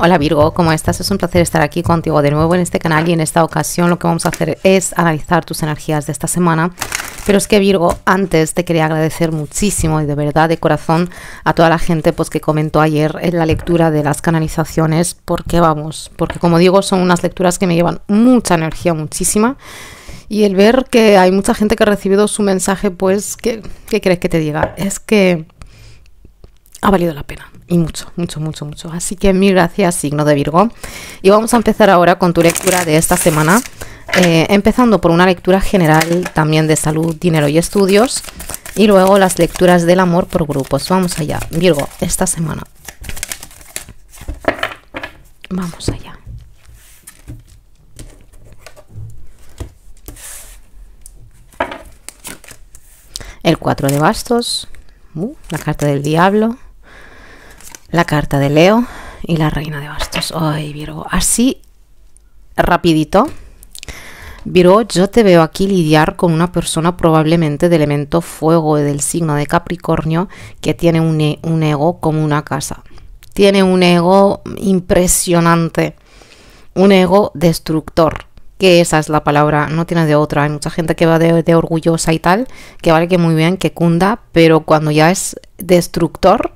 Hola Virgo, ¿cómo estás? Es un placer estar aquí contigo de nuevo en este canal y en esta ocasión lo que vamos a hacer es analizar tus energías de esta semana. Pero es que Virgo, antes te quería agradecer muchísimo y de verdad de corazón a toda la gente pues que comentó ayer en la lectura de las canalizaciones, porque vamos, porque como digo son unas lecturas que me llevan mucha energía, muchísima. Y el ver que hay mucha gente que ha recibido su mensaje, pues, ¿qué, qué crees que te diga? Es que ha valido la pena y mucho, mucho, mucho, mucho. Así que mil gracias, signo de Virgo. Y vamos a empezar ahora con tu lectura de esta semana, eh, empezando por una lectura general también de salud, dinero y estudios, y luego las lecturas del amor por grupos. Vamos allá, Virgo, esta semana. Vamos allá. El 4 de bastos, uh, la carta del diablo la carta de Leo y la reina de bastos. Ay, Virgo, así rapidito. Virgo, yo te veo aquí lidiar con una persona probablemente de elemento fuego del signo de Capricornio que tiene e-, un, ego como una casa. Tiene un ego impresionante, un ego destructor que esa es la palabra, no tiene de otra. Hay mucha gente que va de, orgullosa y tal, que vale que muy bien, que cunda, pero cuando ya es destructor,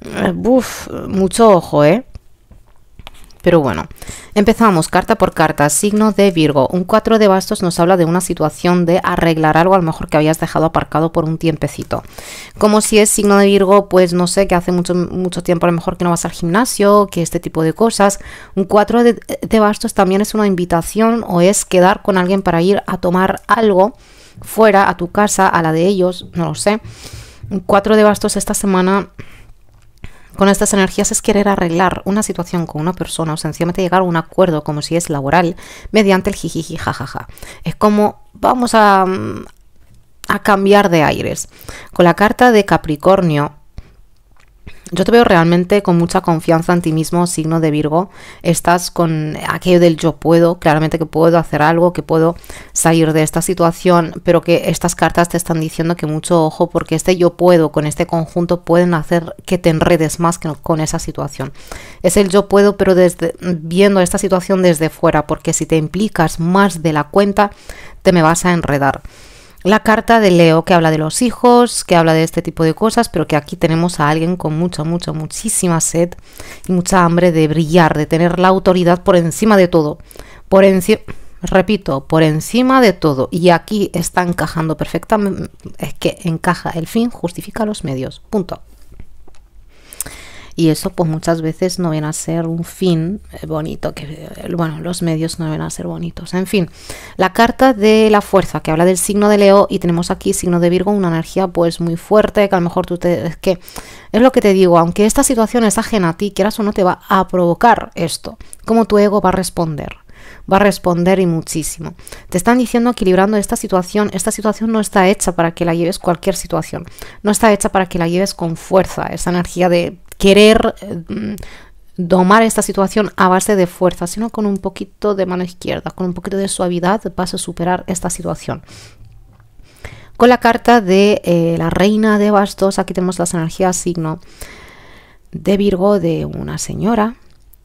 eh, Uf, mucho ojo, ¿eh? Pero bueno, empezamos carta por carta. Signo de Virgo. Un 4 de bastos nos habla de una situación de arreglar algo a lo mejor que habías dejado aparcado por un tiempecito. Como si es signo de Virgo, pues no sé, que hace mucho, mucho tiempo a lo mejor que no vas al gimnasio, que este tipo de cosas. Un 4 de, de bastos también es una invitación o es quedar con alguien para ir a tomar algo fuera, a tu casa, a la de ellos, no lo sé. Un 4 de bastos esta semana con estas energías es querer arreglar una situación con una persona o sencillamente llegar a un acuerdo como si es laboral mediante el jijiji jajaja. Es como vamos a, mm, a cambiar de aires. Con la carta de Capricornio yo te veo realmente con mucha confianza en ti mismo, signo de Virgo. Estás con aquello del yo puedo, claramente que puedo hacer algo, que puedo salir de esta situación, pero que estas cartas te están diciendo que mucho ojo porque este yo puedo con este conjunto pueden hacer que te enredes más que con esa situación. Es el yo puedo, pero desde viendo esta situación desde fuera, porque si te implicas más de la cuenta, te me vas a enredar la carta de Leo, que habla de los hijos, que habla de este tipo de cosas, pero que aquí tenemos a alguien con mucha, mucha, muchísima sed y mucha hambre de brillar, de tener la autoridad por encima de todo. Por encima. Repito, por encima de todo, y aquí está encajando perfectamente, es que encaja el fin, justifica los medios. Punto. Y eso pues muchas veces no viene a ser un fin eh, bonito, que eh, bueno, los medios no ven a ser bonitos. En fin, la carta de la fuerza que habla del signo de Leo y tenemos aquí signo de Virgo, una energía pues muy fuerte, que a lo mejor tú te... es que es lo que te digo, aunque esta situación es ajena a ti, quieras o no, te va a provocar esto, cómo tu ego va a responder va a responder y muchísimo. Te están diciendo equilibrando esta situación. Esta situación no está hecha para que la lleves cualquier situación. No está hecha para que la lleves con fuerza, esa energía de querer eh, domar esta situación a base de fuerza, sino con un poquito de mano izquierda, con un poquito de suavidad vas a superar esta situación. Con la carta de eh, la reina de bastos, aquí tenemos las energías signo de Virgo de una señora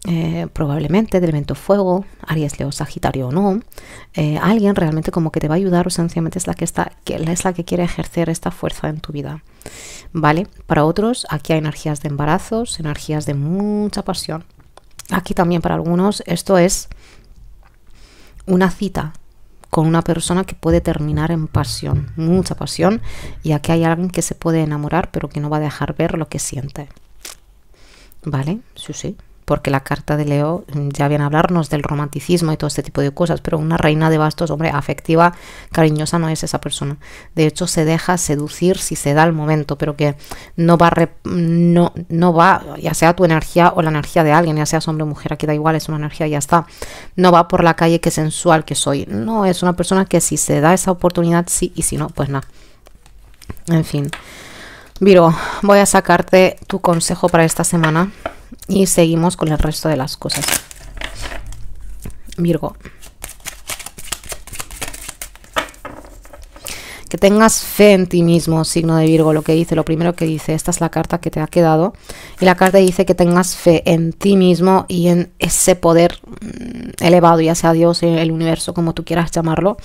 eh, probablemente de elemento fuego, Aries, Leo, Sagitario o no, eh, alguien realmente como que te va a ayudar o sencillamente es la que, está, que es la que quiere ejercer esta fuerza en tu vida, ¿vale? Para otros aquí hay energías de embarazos, energías de mucha pasión. Aquí también para algunos esto es una cita con una persona que puede terminar en pasión, mucha pasión, y aquí hay alguien que se puede enamorar pero que no va a dejar ver lo que siente. ¿Vale? Sí, sí, porque la carta de Leo mm, ya viene a hablarnos del romanticismo y todo este tipo de cosas, pero una reina de bastos, hombre, afectiva, cariñosa no es esa persona. De hecho, se deja seducir si se da el momento, pero que no va, no, no va, ya sea tu energía o la energía de alguien, ya seas hombre o mujer, aquí da igual, es una energía y ya está. No va por la calle que sensual que soy. No, es una persona que si se da esa oportunidad, sí, y si no, pues nada. En fin. Viro, voy a sacarte tu consejo para esta semana y seguimos con el resto de las cosas. Virgo. Que tengas fe en ti mismo, signo de Virgo, lo que dice, lo primero que dice, esta es la carta que te ha quedado. Y la carta dice que tengas fe en ti mismo y en ese poder mm, elevado, ya sea Dios, el universo, como tú quieras llamarlo,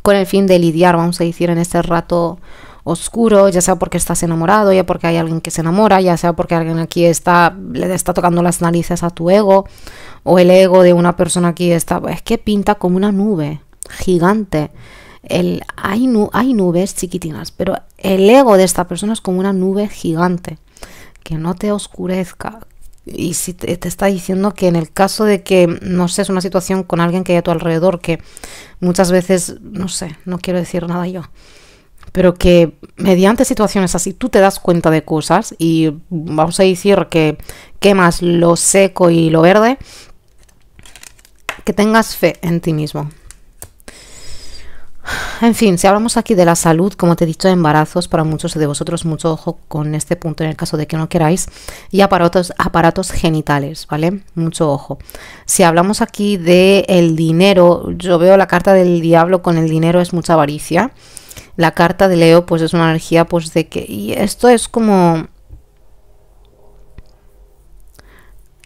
con el fin de lidiar, vamos a decir, en este rato oscuro, ya sea porque estás enamorado, ya porque hay alguien que se enamora, ya sea porque alguien aquí está, le está tocando las narices a tu ego, o el ego de una persona aquí está, es que pinta como una nube gigante. El, hay, hay nubes chiquitinas, pero el ego de esta persona es como una nube gigante, que no te oscurezca, y si te, está diciendo que en el caso de que, no sé, es una situación con alguien que hay a tu alrededor, que muchas veces, no sé, no quiero decir nada yo, pero que mediante situaciones así tú te das cuenta de cosas y vamos a decir que quemas lo seco y lo verde, que tengas fe en ti mismo. En fin, si hablamos aquí de la salud, como te he dicho, de embarazos, para muchos de vosotros, mucho ojo con este punto en el caso de que no queráis, y aparatos, aparatos genitales, ¿vale? Mucho ojo. Si hablamos aquí de el dinero, yo veo la carta del diablo con el dinero, es mucha avaricia la carta de Leo pues es una energía pues de que y esto es como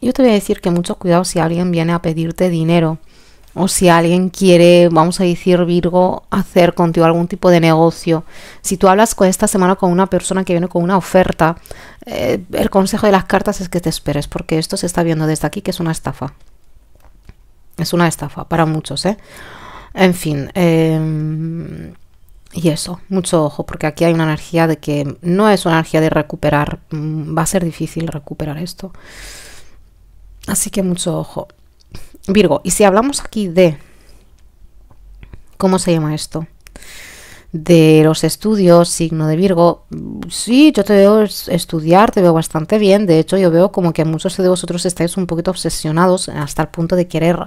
yo te voy a decir que mucho cuidado si alguien viene a pedirte dinero o si alguien quiere, vamos a decir Virgo, hacer contigo algún tipo de negocio. Si tú hablas con esta semana con una persona que viene con una oferta, eh, el consejo de las cartas es que te esperes porque esto se está viendo desde aquí que es una estafa. Es una estafa para muchos, ¿eh? En fin, eh, y eso, mucho ojo, porque aquí hay una energía de que no es una energía de recuperar, mm, va a ser difícil recuperar esto. Así que mucho ojo. Virgo, y si hablamos aquí de, ¿cómo se llama esto? De los estudios, signo de Virgo, sí, yo te veo estudiar, te veo bastante bien, de hecho yo veo como que muchos de vosotros estáis un poquito obsesionados hasta el punto de querer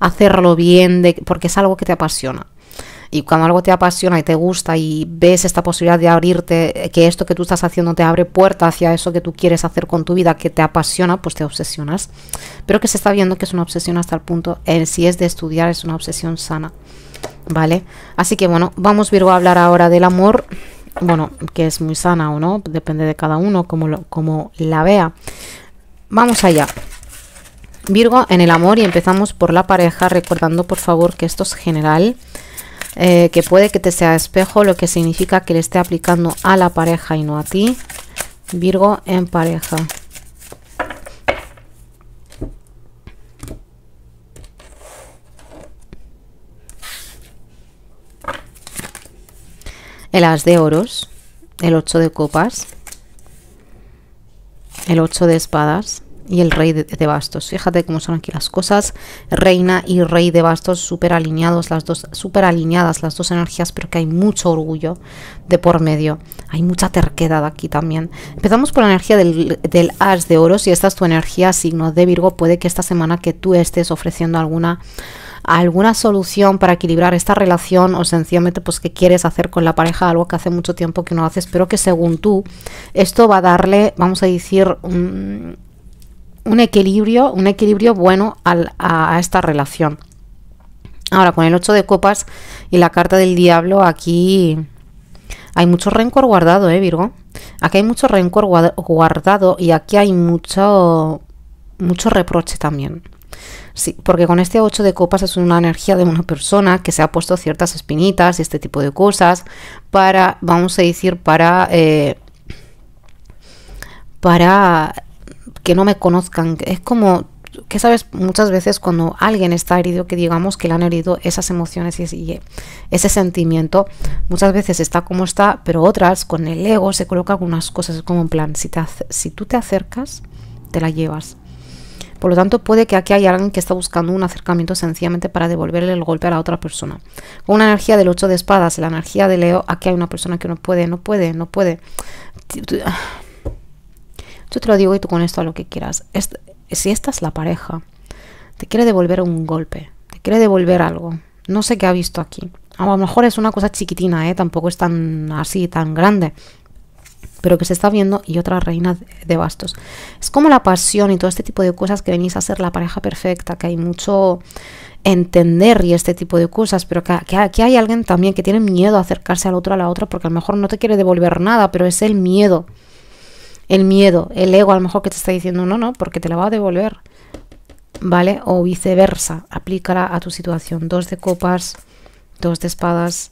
hacerlo bien, porque es algo que te apasiona y cuando algo te apasiona y te gusta y ves esta posibilidad de abrirte, que esto que tú estás haciendo te abre puerta hacia eso que tú quieres hacer con tu vida, que te apasiona, pues te obsesionas. Pero que se está viendo que es una obsesión hasta el punto, en si es de estudiar, es una obsesión sana. ¿Vale? Así que bueno, vamos Virgo a hablar ahora del amor. Bueno, que es muy sana o no, depende de cada uno, como, como la vea. Vamos allá. Virgo en el amor y empezamos por la pareja, recordando por favor que esto es general. Eh, que puede que te sea espejo, lo que significa que le esté aplicando a la pareja y no a ti. Virgo en pareja. El as de oros, el 8 de copas, el 8 de espadas, y el rey de, bastos. Fíjate cómo son aquí las cosas. Reina y rey de bastos súper alineados, las dos, súper alineadas las dos energías, pero que hay mucho orgullo de por medio. Hay mucha terquedad aquí también. Empezamos por la energía del, del as de oro. Si esta es tu energía, signo de Virgo, puede que esta semana que tú estés ofreciendo alguna alguna solución para equilibrar esta relación o sencillamente pues que quieres hacer con la pareja algo que hace mucho tiempo que no haces pero que según tú esto va a darle vamos a decir un, un equilibrio, un equilibrio bueno a, esta relación. Ahora, con el 8 de copas y la carta del diablo, aquí hay mucho rencor guardado, ¿eh, Virgo? Aquí hay mucho rencor guardado y aquí hay mucho, mucho reproche también. Sí, porque con este 8 de copas es una energía de una persona que se ha puesto ciertas espinitas y este tipo de cosas para, vamos a decir, para, eh, para que no me conozcan. Es como, que sabes, muchas veces cuando alguien está herido, que digamos que le han herido esas emociones y ese, ese sentimiento, muchas veces está como está, pero otras con el ego se coloca algunas cosas, como un plan, si, si tú te acercas, te la llevas. Por lo tanto, puede que aquí haya alguien que está buscando un acercamiento sencillamente para devolverle el golpe a la otra persona. Con una energía del 8 de espadas, la energía de Leo, aquí hay una persona que no puede, no puede, no puede. Ah. Yo te lo digo y tú con esto a lo que quieras. Es, si esta es la pareja, te quiere devolver un golpe, te quiere devolver algo. No sé qué ha visto aquí. A lo mejor es una cosa chiquitina, ¿eh? tampoco es tan así, tan grande. Pero que se está viendo y otra reina de bastos. Es como la pasión y todo este tipo de cosas que venís a ser la pareja perfecta, que hay mucho entender y este tipo de cosas, pero que, que aquí hay alguien también que tiene miedo a acercarse al otro, a la otra, porque a lo mejor no te quiere devolver nada, pero es el miedo el miedo, el ego a lo mejor que te está diciendo no, no, porque te la va a devolver, ¿vale? O viceversa, aplícala a tu situación. Dos de copas, dos de espadas,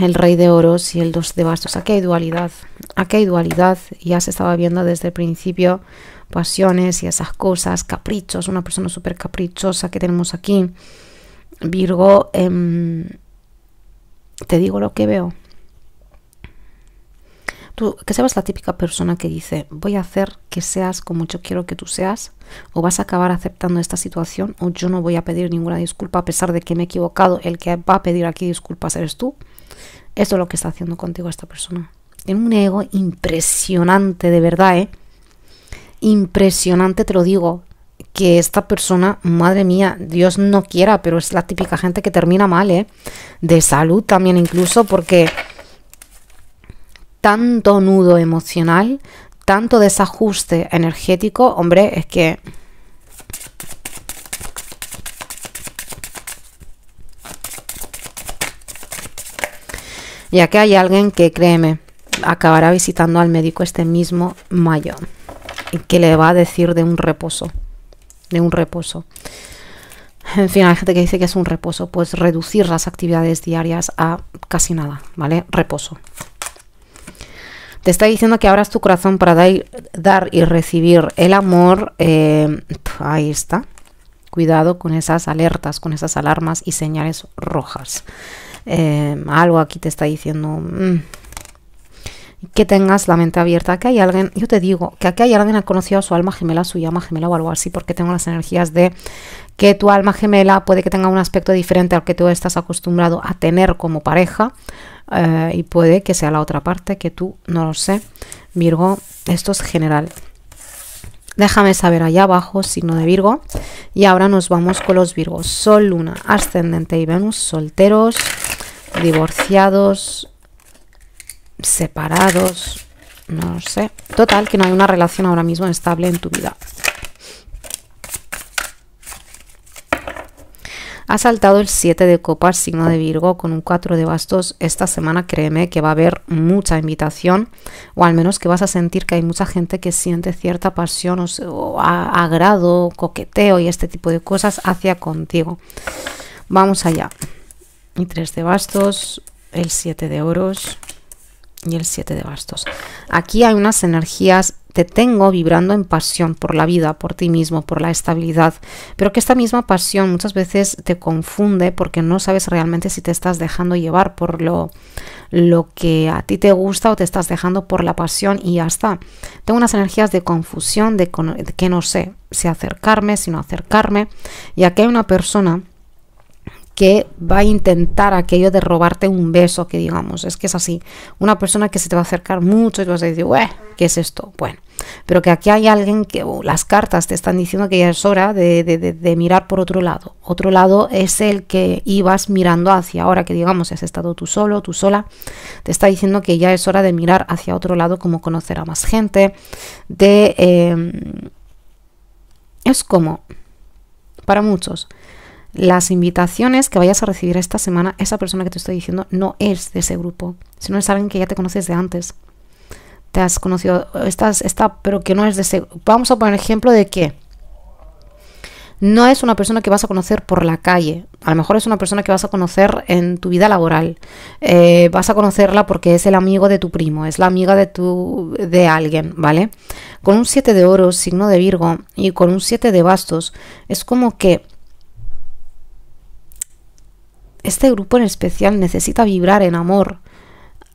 el rey de oros y el dos de bastos. Aquí hay dualidad, aquí hay dualidad, ya se estaba viendo desde el principio pasiones y esas cosas, caprichos, una persona súper caprichosa que tenemos aquí. Virgo, em, te digo lo que veo. Tú, que seas la típica persona que dice, voy a hacer que seas como yo quiero que tú seas, o vas a acabar aceptando esta situación, o yo no voy a pedir ninguna disculpa a pesar de que me he equivocado, el que va a pedir aquí disculpas eres tú. Eso es lo que está haciendo contigo esta persona. Tiene un ego impresionante, de verdad, ¿eh? Impresionante, te lo digo. Que esta persona, madre mía, Dios no quiera, pero es la típica gente que termina mal, ¿eh? De salud también incluso, porque tanto nudo emocional, tanto desajuste energético, hombre, es que... Ya que hay alguien que, créeme, acabará visitando al médico este mismo mayo y que le va a decir de un reposo, de un reposo. En fin, hay gente que dice que es un reposo, pues reducir las actividades diarias a casi nada, ¿vale? Reposo te está diciendo que abras tu corazón para dar, y recibir el amor. Eh, ahí está. Cuidado con esas alertas, con esas alarmas y señales rojas. Eh, algo aquí te está diciendo mm, que tengas la mente abierta, que hay alguien, yo te digo, que aquí hay alguien que ha conocido a su alma gemela, su llama gemela o algo así, porque tengo las energías de que tu alma gemela puede que tenga un aspecto diferente al que tú estás acostumbrado a tener como pareja eh, y puede que sea la otra parte, que tú no lo sé. Virgo, esto es general. Déjame saber allá abajo, signo de Virgo. Y ahora nos vamos con los Virgos. Sol, Luna, Ascendente y Venus, solteros, divorciados, separados, no lo sé. Total, que no hay una relación ahora mismo estable en tu vida. ha saltado el 7 de copas, signo de Virgo, con un 4 de bastos. Esta semana créeme que va a haber mucha invitación, o al menos que vas a sentir que hay mucha gente que siente cierta pasión o, agrado, coqueteo y este tipo de cosas hacia contigo. Vamos allá. Y 3 de bastos, el 7 de oros y el 7 de bastos. Aquí hay unas energías te tengo vibrando en pasión por la vida, por ti mismo, por la estabilidad, pero que esta misma pasión muchas veces te confunde porque no sabes realmente si te estás dejando llevar por lo, lo que a ti te gusta o te estás dejando por la pasión y ya está. Tengo unas energías de confusión, de, que no sé si acercarme, si no acercarme, ya que hay una persona que va a intentar aquello de robarte un beso, que digamos, es que es así. Una persona que se te va a acercar mucho y te vas a decir, ¿qué es esto? Bueno, pero que aquí hay alguien que las cartas te están diciendo que ya es hora de, de, mirar por otro lado. Otro lado es el que ibas mirando hacia ahora, que digamos, has estado tú solo, tú sola, te está diciendo que ya es hora de mirar hacia otro lado, como conocer a más gente, de... Em, es como, para muchos, las invitaciones que vayas a recibir esta semana, esa persona que te estoy diciendo no es de ese grupo, sino es alguien que ya te conoces de antes. Te has conocido, estás, está, pero que no es de ese. Vamos a poner ejemplo de que no es una persona que vas a conocer por la calle. A lo mejor es una persona que vas a conocer en tu vida laboral. Eh, vas a conocerla porque es el amigo de tu primo, es la amiga de tu de alguien, ¿vale? Con un 7 de oro, signo de Virgo, y con un 7 de bastos, es como que este grupo en especial necesita vibrar en amor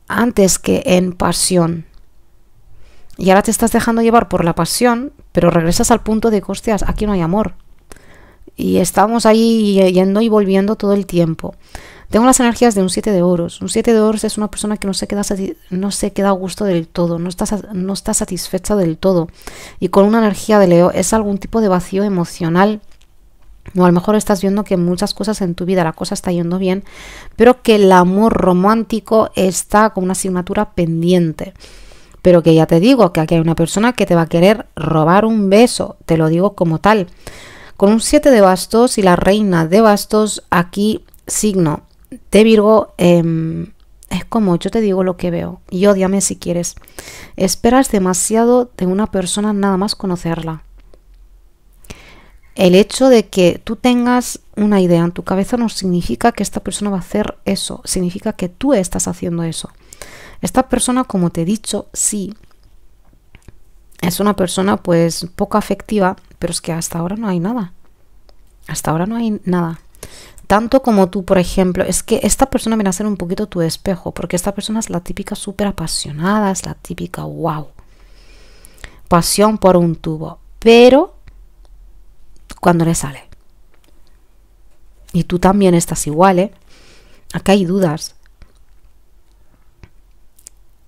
antes que en pasión. Y ahora te estás dejando llevar por la pasión, pero regresas al punto de que, aquí no hay amor. Y estamos ahí yendo y volviendo todo el tiempo. Tengo las energías de un 7 de oros. Un 7 de oros es una persona que no se queda, no se queda a gusto del todo, no está, no está satisfecha del todo. Y con una energía de Leo es algún tipo de vacío emocional o a lo mejor estás viendo que muchas cosas en tu vida la cosa está yendo bien, pero que el amor romántico está con una asignatura pendiente. Pero que ya te digo que aquí hay una persona que te va a querer robar un beso, te lo digo como tal. Con un 7 de bastos y la reina de bastos, aquí signo de Virgo, em, es como yo te digo lo que veo y odiame si quieres. Esperas demasiado de una persona nada más conocerla el hecho de que tú tengas una idea en tu cabeza no significa que esta persona va a hacer eso, significa que tú estás haciendo eso. Esta persona, como te he dicho, sí, es una persona pues poco afectiva, pero es que hasta ahora no hay nada. Hasta ahora no hay nada. Tanto como tú, por ejemplo, es que esta persona viene a ser un poquito tu espejo, porque esta persona es la típica súper apasionada, es la típica wow. Pasión por un tubo. Pero cuando le sale. Y tú también estás igual, ¿eh? Acá hay dudas.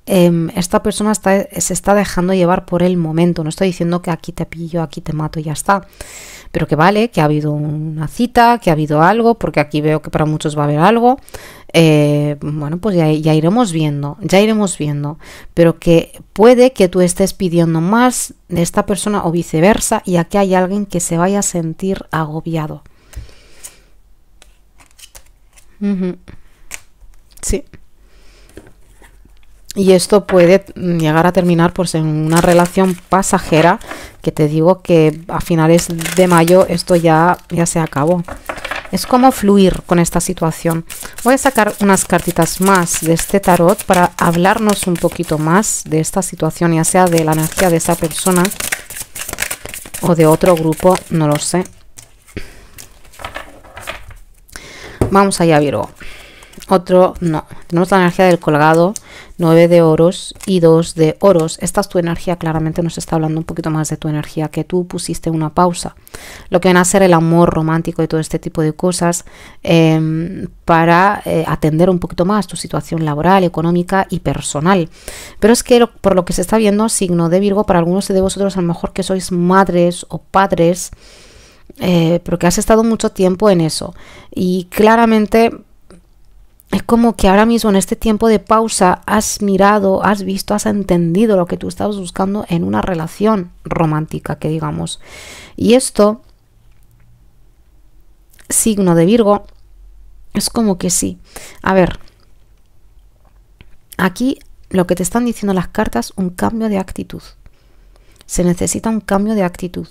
Em, esta persona se está dejando llevar por el momento. No estoy diciendo que aquí te pillo, aquí te mato y ya está pero que vale, que ha habido una cita, que ha habido algo, porque aquí veo que para muchos va a haber algo. Eh, bueno, pues ya, iremos viendo, ya iremos viendo, pero que puede que tú estés pidiendo más de esta persona o viceversa y aquí hay alguien que se vaya a sentir agobiado. Sí. Y esto puede llegar a terminar pues, en una relación pasajera que te digo que a finales de mayo esto ya, ya se acabó. Es como fluir con esta situación. Voy a sacar unas cartitas más de este tarot para hablarnos un poquito más de esta situación, ya sea de la energía de esa persona o de otro grupo, no lo sé. Vamos allá, Virgo. Otro, no. Tenemos la energía del colgado, 9 de oros y 2 de oros. Esta es tu energía, claramente nos está hablando un poquito más de tu energía, que tú pusiste una pausa. Lo que van a ser el amor romántico y todo este tipo de cosas em, para eh, atender un poquito más tu situación laboral, económica y personal. Pero es que por lo que se está viendo, signo de Virgo, para algunos de vosotros a lo mejor que sois madres o padres, porque eh, pero has estado mucho tiempo en eso. Y claramente es como que ahora mismo en este tiempo de pausa has mirado, has visto, has entendido lo que tú estabas buscando en una relación romántica, que digamos. Y esto, signo de Virgo, es como que sí. A ver, aquí lo que te están diciendo las cartas, un cambio de actitud. Se necesita un cambio de actitud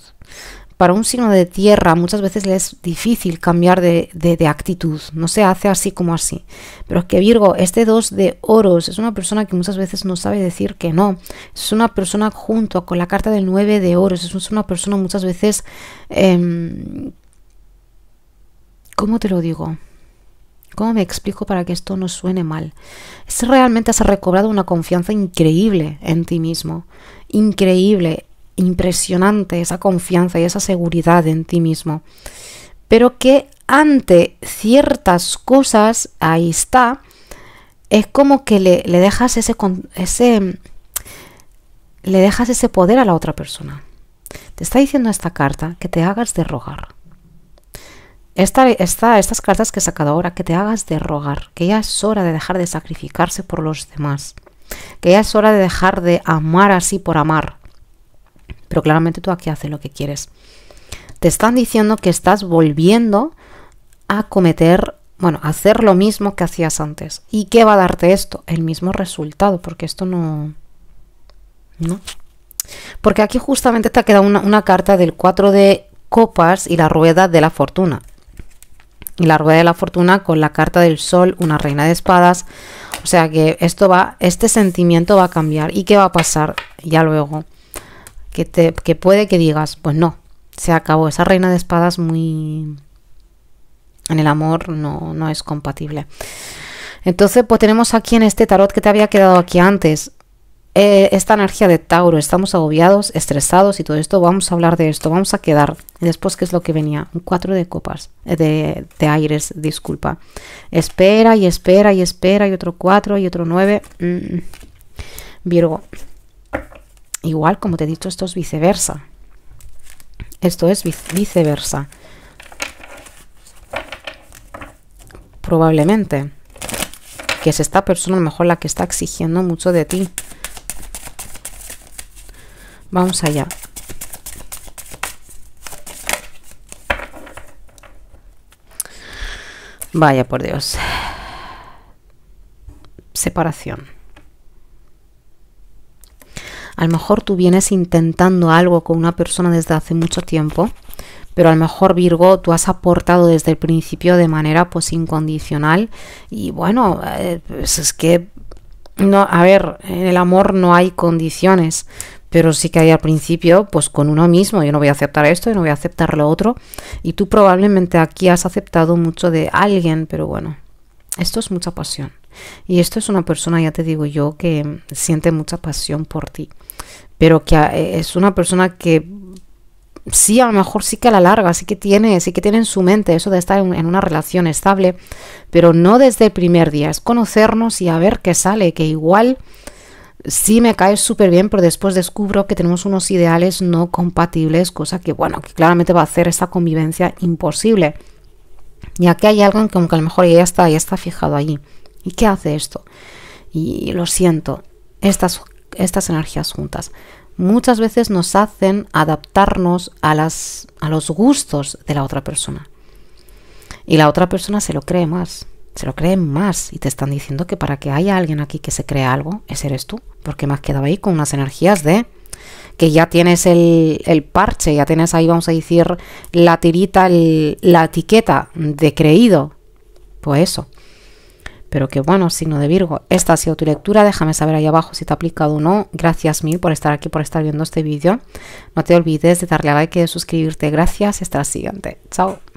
para un signo de tierra muchas veces le es difícil cambiar de, actitud, no se hace así como así. Pero es que Virgo, este 2 de oros es una persona que muchas veces no sabe decir que no. Es una persona junto con la carta del 9 de oros, es una persona muchas veces... Em, ¿Cómo te lo digo? ¿Cómo me explico para que esto no suene mal? Es realmente has recobrado una confianza increíble en ti mismo, increíble impresionante, esa confianza y esa seguridad en ti mismo. Pero que ante ciertas cosas, ahí está, es como que le, le dejas ese, ese, le dejas ese poder a la otra persona. Te está diciendo esta carta que te hagas de rogar. Esta, está estas cartas que he sacado ahora, que te hagas de rogar, que ya es hora de dejar de sacrificarse por los demás, que ya es hora de dejar de amar así por amar, pero claramente tú aquí haces lo que quieres. Te están diciendo que estás volviendo a cometer, bueno, a hacer lo mismo que hacías antes. ¿Y qué va a darte esto? El mismo resultado, porque esto no... ¿No? Porque aquí justamente te ha quedado una, carta del 4 de copas y la rueda de la fortuna. Y la rueda de la fortuna con la carta del sol, una reina de espadas. O sea que esto va, este sentimiento va a cambiar. ¿Y qué va a pasar? Ya luego que, te, que puede que digas, pues no, se acabó. Esa reina de espadas muy... En el amor no, no es compatible. Entonces, pues tenemos aquí en este tarot que te había quedado aquí antes. Eh, esta energía de Tauro, estamos agobiados, estresados y todo esto, vamos a hablar de esto, vamos a quedar. Después, ¿qué es lo que venía? Un cuatro de copas, eh, de, de aires, disculpa. Espera y espera y espera y otro cuatro y otro nueve. Mm, mm. Virgo, Igual, como te he dicho, esto es viceversa. Esto es viceversa. Probablemente. Que es esta persona a lo mejor la que está exigiendo mucho de ti. Vamos allá. Vaya por Dios. Separación. A lo mejor tú vienes intentando algo con una persona desde hace mucho tiempo, pero a lo mejor Virgo tú has aportado desde el principio de manera pues incondicional y bueno, eh, pues, es que no, a ver, en el amor no hay condiciones, pero sí que hay al principio, pues con uno mismo, yo no voy a aceptar esto, yo no voy a aceptar lo otro, y tú probablemente aquí has aceptado mucho de alguien, pero bueno, esto es mucha pasión. Y esto es una persona, ya te digo yo, que siente mucha pasión por ti pero que ah, e-, es una persona que sí, a lo mejor sí que a la larga, sí que tiene, sí que tiene en su mente eso de estar en, una relación estable, pero no desde el primer día, es conocernos y a ver qué sale, que igual sí me cae súper bien, pero después descubro que tenemos unos ideales no compatibles, cosa que bueno, que claramente va a hacer esta convivencia imposible. Y aquí hay alguien que aunque a lo mejor ya está, ya está fijado allí. ¿Y qué hace esto? Y lo siento, estas estas energías juntas. Muchas veces nos hacen adaptarnos a, las, a los gustos de la otra persona. Y la otra persona se lo cree más, se lo cree más y te están diciendo que para que haya alguien aquí que se crea algo, ese eres tú, porque me has quedado ahí con unas energías de que ya tienes el, el parche, ya tienes ahí, vamos a decir, la tirita, la etiqueta de creído. Pues eso, pero qué bueno, signo de Virgo. Esta ha sido tu lectura. Déjame saber ahí abajo si te ha aplicado o no. Gracias mil por estar aquí, por estar viendo este vídeo. No te olvides de darle a like y de suscribirte. Gracias hasta la siguiente. Chao.